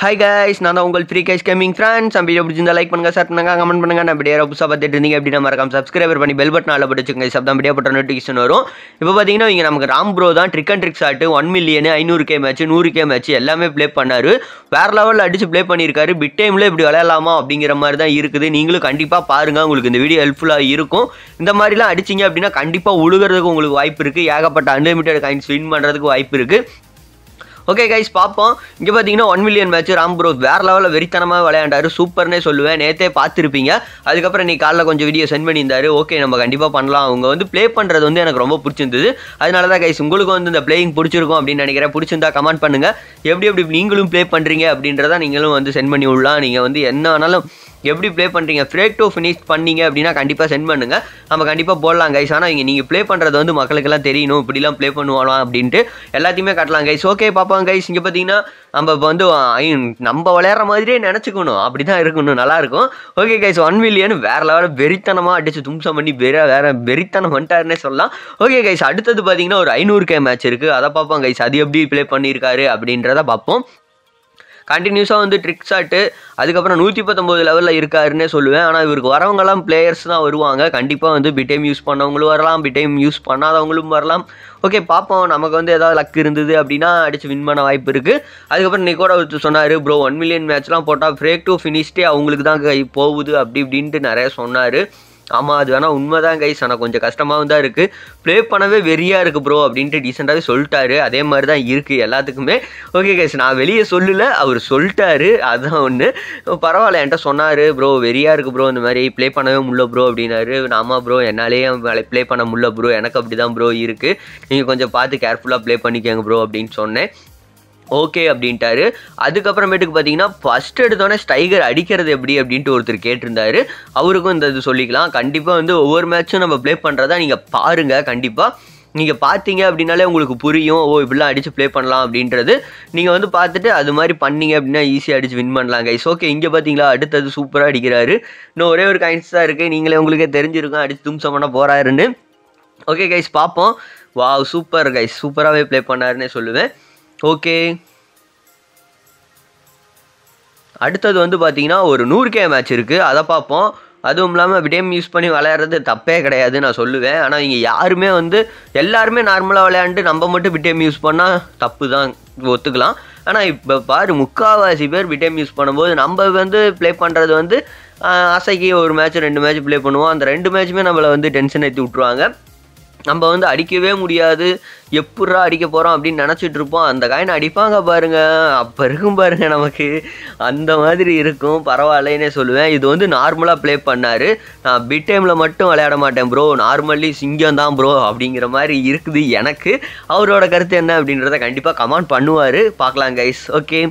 hi guys நான் தான் உங்கள் ஃப்ரீ கேஷ் கேமிங் ஃப்ரெண்ட்ஸ் நம்ம வீடியோ பிடிச்சிருந்தா லைக் பண்ணுங்க ஷேர் பண்ணுங்க கமெண்ட் பண்ணுங்க நான் அப்படியே புதுசாக பார்த்துட்டு இருந்தீங்க அப்படின்னா மறக்காம சப்ஸ்கிரைபர் பண்ணி பெல் பட்டன் அளவு வச்சுக்கோங்க சப்தம் அப்படியே போட்ட நோட்டிஃபிகேஷன் வரும் இப்போ பார்த்தீங்கன்னா இங்கே நமக்கு ராம் ப்ரோ தான் trick and trick shot one million ஐநூறு கே மேட்ச் நூறு கே மேட்ச் எல்லாமே ப்ளே பண்ணார் வேறு லெவலில் அடிச்சு ப்ளே பண்ணியிருக்காரு பிட் டைமில் இப்படி விளையாடலாமா அப்படிங்கிற மாதிரி தான் இருக்குது நீங்களும் கண்டிப்பாக பாருங்கள் உங்களுக்கு இந்த வீடியோ ஹெல்ப்ஃபுல்லாக இருக்கும் இந்த மாதிரிலாம் அடிச்சிங்க அப்படின்னா கண்டிப்பாக உழுகிறதுக்கு உங்களுக்கு வாய்ப்பு இருக்குது ஏகப்பட்ட அன்லிமிட்டட் காயின்ஸ் வின் பண்ணுறதுக்கு வாய்ப்பு இருக்குது ஓகே கைஸ் பார்ப்போம் இங்கே பார்த்தீங்கன்னா ஒன் மில்லியன் மேட்ச் ப்ரோ வேறு லெவலில் வெறித்தனமாக விளையாண்டாரு சூப்பர்னே சொல்லுவேன் நேற்றே பார்த்துருப்பீங்க அதுக்கப்புறம் நீ காலைல கொஞ்சம் வீடியோ சென்ட் பண்ணியிருந்தாரு ஓகே நம்ம கண்டிப்பாக பண்ணலாம் அவங்க வந்து ப்ளே பண்ணுறது வந்து எனக்கு ரொம்ப பிடிச்சிருந்தது அதனால தான் கைஸ் உங்களுக்கு வந்து இந்த பிளேயிங் பிடிச்சிருக்கும் அப்படின்னு நினைக்கிறேன் பிடிச்சிருந்தா கமெண்ட் பண்ணுங்கள் எப்படி எப்படி நீங்களும் ப்ளே பண்ணுறீங்க அப்படின்றத நீங்களும் வந்து சென்ட் பண்ணி விடலாம் நீங்கள் வந்து என்ன வேணாலும் எப்படி ப்ளே பண்ணுறீங்க ஃப்ரேக் டூ ஃபினிஷ் பண்ணீங்க அப்படின்னா கண்டிப்பாக சென்ட் பண்ணுங்கள் நம்ம கண்டிப்பாக போடலாம் கைஸ் ஆனால் இங்கே நீங்கள் ப்ளே பண்ணுறது வந்து மக்களுக்கெல்லாம் தெரியணும் இப்படிலாம் ப்ளே பண்ணுவாங்களாம் அப்படின்ட்டு எல்லாத்தையுமே கட்டலாம் கைஸ் ஓகே பார்ப்பாங்க கைஸ் இங்கே பார்த்தீங்கன்னா நம்ம இப்போ வந்து நம்ம விளையாடுற மாதிரியே நினச்சிக்கணும் அப்படி தான் இருக்கணும் நல்லாயிருக்கும் ஓகே கைஸ் ஒன் மில்லியன் வேறு லெவலில் வெறித்தனமாக அடித்து தும்சம் பண்ணி வேற வேறு வெறித்தனம் வந்துட்டாருன்னே சொல்லலாம் ஓகே கைஸ் அடுத்தது பார்த்தீங்கன்னா ஒரு ஐநூறு கே மேட்ச் இருக்குது அதை பார்ப்போம் கைஸ் அது எப்படி ப்ளே பண்ணியிருக்காரு அப்படின்றத பார்ப்போம் கண்டினியூஸாக வந்து ட்ரிக் ஷாட்டு அதுக்கப்புறம் நூற்றி பத்தொம்போது லெவலில் இருக்காருன்னே சொல்லுவேன் ஆனால் இவருக்கு வரவங்கலாம் பிளேயர்ஸ் தான் வருவாங்க கண்டிப்பாக வந்து பிடைம் யூஸ் பண்ணவங்களும் வரலாம் பிடைம் யூஸ் பண்ணாதவங்களும் வரலாம் ஓகே பார்ப்போம் நமக்கு வந்து ஏதாவது லக் இருந்தது அப்படின்னா அடித்து வின் பண்ண வாய்ப்பு இருக்குது அதுக்கப்புறம் நிக்கோட சொன்னார் ப்ரோ ஒன் மில்லியன் மேட்ச்லாம் போட்டால் ஃப்ரேக் டூ ஃபினிஷ்டே அவங்களுக்கு தான் போகுது அப்படி இப்படின்ட்டு நிறையா சொன்னார் ஆமாம் அது வேணால் உண்மை தான் கைஸ் ஆனால் கொஞ்சம் கஷ்டமாகவும் தான் இருக்குது ப்ளே பண்ணவே வெறியாக இருக்குது ப்ரோ அப்படின்ட்டு டீசெண்டாகவே சொல்லிட்டாரு அதே மாதிரி தான் இருக்குது எல்லாத்துக்குமே ஓகே கைஸ் நான் வெளியே சொல்லலை அவர் சொல்லிட்டாரு அதுதான் ஒன்று பரவாயில்ல என்கிட்ட சொன்னார் ப்ரோ வெறியாக இருக்குது ப்ரோ இந்த மாதிரி ப்ளே பண்ணவே முடியல ப்ரோ அப்படின்னாரு ஆமாம் ப்ரோ என்னாலேயே ப்ளே பண்ண முடியல ப்ரோ எனக்கு அப்படி தான் ப்ரோ இருக்குது நீங்கள் கொஞ்சம் பார்த்து கேர்ஃபுல்லாக ப்ளே பண்ணிக்கோங்க ப்ரோ அப்படின்னு சொன்னேன் ஓகே அப்படின்ட்டாரு அதுக்கப்புறமேட்டுக்கு பார்த்தீங்கன்னா ஃபஸ்ட் எடுத்தோடனே ஸ்டைகர் அடிக்கிறது எப்படி அப்படின்ட்டு ஒருத்தர் கேட்டிருந்தாரு அவருக்கும் இந்த இது சொல்லிக்கலாம் கண்டிப்பாக வந்து ஒவ்வொரு மேட்சும் நம்ம ப்ளே பண்ணுறதா நீங்கள் பாருங்கள் கண்டிப்பாக நீங்கள் பார்த்தீங்க அப்படின்னாலே உங்களுக்கு புரியும் ஓ இப்படிலாம் அடித்து ப்ளே பண்ணலாம் அப்படின்றது நீங்கள் வந்து பார்த்துட்டு அது மாதிரி பண்ணீங்க அப்படின்னா ஈஸியாக அடித்து வின் பண்ணலாம் கைஸ் ஓகே இங்கே பார்த்தீங்களா அடுத்தது சூப்பராக அடிக்கிறாரு இன்னும் ஒரே ஒரு காயின்ஸ் தான் இருக்குது நீங்களே உங்களுக்கே தெரிஞ்சிருக்கும் அடித்து தும்சம் பண்ண போகிறாருன்னு ஓகே கைஸ் பார்ப்போம் வா சூப்பர் கைஸ் சூப்பராகவே ப்ளே பண்ணாருன்னே சொல்லுவேன் ஓகே அடுத்தது வந்து பார்த்தீங்கன்னா ஒரு நூறு கே மேட்ச் இருக்குது அதை பார்ப்போம் அதுவும் இல்லாமல் விடேம் யூஸ் பண்ணி விளையாடுறது தப்பே கிடையாது நான் சொல்லுவேன் ஆனால் இங்கே யாருமே வந்து எல்லாருமே நார்மலாக விளையாண்டு நம்ம மட்டும் விடேம் யூஸ் பண்ணால் தப்பு தான் ஒத்துக்கலாம் ஆனால் இப்போ பாரு முக்கால்வாசி பேர் விடேம் யூஸ் பண்ணும்போது நம்ம வந்து ப்ளே பண்ணுறது வந்து ஆசைக்கு ஒரு மேட்ச் ரெண்டு மேட்ச் ப்ளே பண்ணுவோம் அந்த ரெண்டு மேட்ச்சுமே நம்மளை வந்து டென்ஷன் ஏற்றி விட்ருவாங்க நம்ம வந்து அடிக்கவே முடியாது எப்பட்றா அடிக்க போகிறோம் அப்படின்னு நினச்சிட்டு இருப்போம் அந்த காயின் அடிப்பாங்க பாருங்கள் அப்போ இருக்கும் பாருங்கள் நமக்கு அந்த மாதிரி இருக்கும் பரவாயில்லைன்னே சொல்லுவேன் இது வந்து நார்மலாக ப்ளே பண்ணார் நான் பிட் டைமில் மட்டும் விளையாட மாட்டேன் ப்ரோ நார்மல்லி சிங்கம் தான் ப்ரோ அப்படிங்கிற மாதிரி இருக்குது எனக்கு அவரோட கருத்து என்ன அப்படின்றத கண்டிப்பாக கமெண்ட் பண்ணுவார் பார்க்கலாம் கைஸ் ஓகே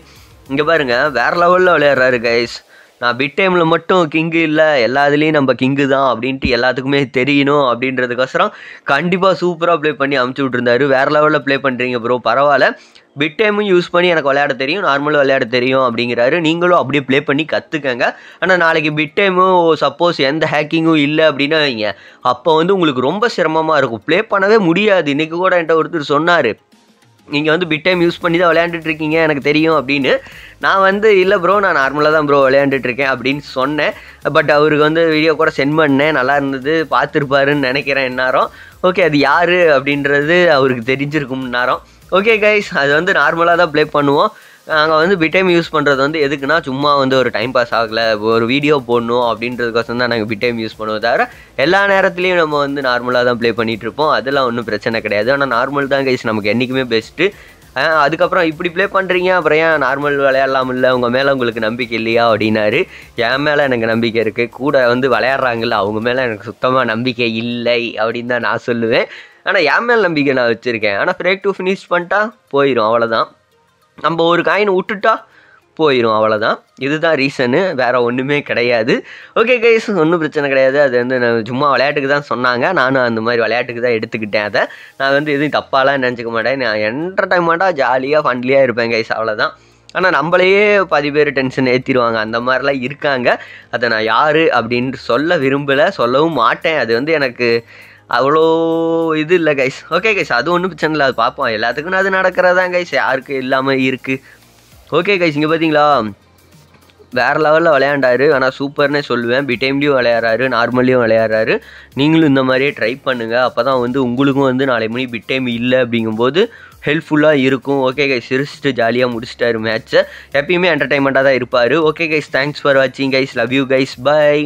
இங்கே பாருங்கள் வேறு லெவலில் விளையாடுறாரு கைஸ் நான் பிட் டைமில் மட்டும் கிங்கு இல்லை எல்லா இதுலேயும் நம்ம கிங்கு தான் அப்படின்ட்டு எல்லாத்துக்குமே தெரியணும் அப்படின்றதுக்கோசரம் கண்டிப்பாக சூப்பராக ப்ளே பண்ணி அமுச்சு விட்ருந்தாரு வேறு லெவலில் ப்ளே பண்ணுறீங்க ப்ரோ பரவாயில்ல பிட் டைமும் யூஸ் பண்ணி எனக்கு விளையாட தெரியும் நார்மலாக விளையாட தெரியும் அப்படிங்கிறாரு நீங்களும் அப்படியே ப்ளே பண்ணி கற்றுக்கங்க ஆனால் நாளைக்கு பிட் டைமும் சப்போஸ் எந்த ஹேக்கிங்கும் இல்லை அப்படின்னா வைங்க அப்போ வந்து உங்களுக்கு ரொம்ப சிரமமாக இருக்கும் ப்ளே பண்ணவே முடியாது இன்றைக்கி கூட என்கிட்ட ஒருத்தர் சொன்னார் நீங்கள் வந்து பிட் டைம் யூஸ் பண்ணி தான் விளையாண்டுட்டு இருக்கீங்க எனக்கு தெரியும் அப்படின்னு நான் வந்து இல்லை ப்ரோ நான் நார்மலாக தான் ப்ரோ விளையாண்டுட்டு இருக்கேன் அப்படின்னு சொன்னேன் பட் அவருக்கு வந்து வீடியோ கூட சென்ட் பண்ணேன் நல்லா இருந்தது பார்த்துருப்பாருன்னு நினைக்கிறேன் எந்நேரம் ஓகே அது யார் அப்படின்றது அவருக்கு தெரிஞ்சிருக்கும் நேரம் ஓகே கைஸ் அது வந்து நார்மலாக தான் ப்ளே பண்ணுவோம் நாங்கள் வந்து டைம் யூஸ் பண்ணுறது வந்து எதுக்குன்னா சும்மா வந்து ஒரு டைம் பாஸ் ஆகலை ஒரு வீடியோ போடணும் அப்படின்றதுக்கோசம் தான் நாங்கள் டைம் யூஸ் பண்ணுவோம் தவிர எல்லா நேரத்துலையும் நம்ம வந்து நார்மலாக தான் ப்ளே பண்ணிகிட்டு இருப்போம் அதெல்லாம் ஒன்றும் பிரச்சனை கிடையாது ஆனால் நார்மல் தான் கைஸ் நமக்கு என்றைக்குமே பெஸ்ட்டு அதுக்கப்புறம் இப்படி ப்ளே பண்ணுறீங்க அப்புறம் ஏன் நார்மல் விளையாடலாம் இல்லை உங்கள் மேலே உங்களுக்கு நம்பிக்கை இல்லையா அப்படின்னாரு என் மேலே எனக்கு நம்பிக்கை இருக்குது கூட வந்து விளையாடுறாங்கல்ல அவங்க மேலே எனக்கு சுத்தமாக நம்பிக்கை இல்லை அப்படின்னு தான் நான் சொல்லுவேன் ஆனால் என் மேலே நம்பிக்கை நான் வச்சுருக்கேன் ஆனால் ஃப்ரேக் டூ ஃபினிஷ் பண்ணிட்டா போயிடும் அவ்வளோதான் நம்ம ஒரு காயின் விட்டுட்டா போயிடும் அவ்வளோதான் இதுதான் ரீசனு வேறு ஒன்றுமே கிடையாது ஓகே கைஸ் ஒன்றும் பிரச்சனை கிடையாது அது வந்து நான் சும்மா விளையாட்டுக்கு தான் சொன்னாங்க நானும் அந்த மாதிரி விளையாட்டுக்கு தான் எடுத்துக்கிட்டேன் அதை நான் வந்து எதுவும் தப்பாலாம் நினச்சிக்க மாட்டேன் நான் என்டர்டைன்மெண்ட்டாக ஜாலியாக ஃபன்லியாக இருப்பேன் கைஸ் அவ்வளோதான் ஆனால் நம்மளையே பாதி பேர் டென்ஷன் ஏற்றிடுவாங்க அந்த மாதிரிலாம் இருக்காங்க அதை நான் யார் அப்படின்னு சொல்ல விரும்பலை சொல்லவும் மாட்டேன் அது வந்து எனக்கு அவ்வளோ இது இல்லை கைஸ் ஓகே கைஸ் அது ஒன்றும் பிரச்சனை இல்லை அது பார்ப்போம் எல்லாத்துக்கும் அது நடக்கிறதா கைஸ் யாருக்கு இல்லாமல் இருக்குது ஓகே கைஸ் இங்கே பார்த்தீங்களா வேறு லெவலில் விளையாண்டாரு ஆனால் சூப்பர்னே சொல்லுவேன் பிடைம்லேயும் விளையாடுறாரு நார்மல்லையும் விளையாடுறாரு நீங்களும் இந்த மாதிரியே ட்ரை பண்ணுங்கள் அப்போ தான் வந்து உங்களுக்கும் வந்து நாளை மணி பிடைம் இல்லை அப்படிங்கும்போது ஹெல்ப்ஃபுல்லாக இருக்கும் ஓகே கைஸ் சிரிச்சுட்டு ஜாலியாக முடிச்சிட்டாரு மேட்ச்சை எப்பயுமே என்டர்டைன்மெண்ட்டாக தான் இருப்பார் ஓகே கைஸ் தேங்க்ஸ் ஃபார் வாட்சிங் guys love you guys bye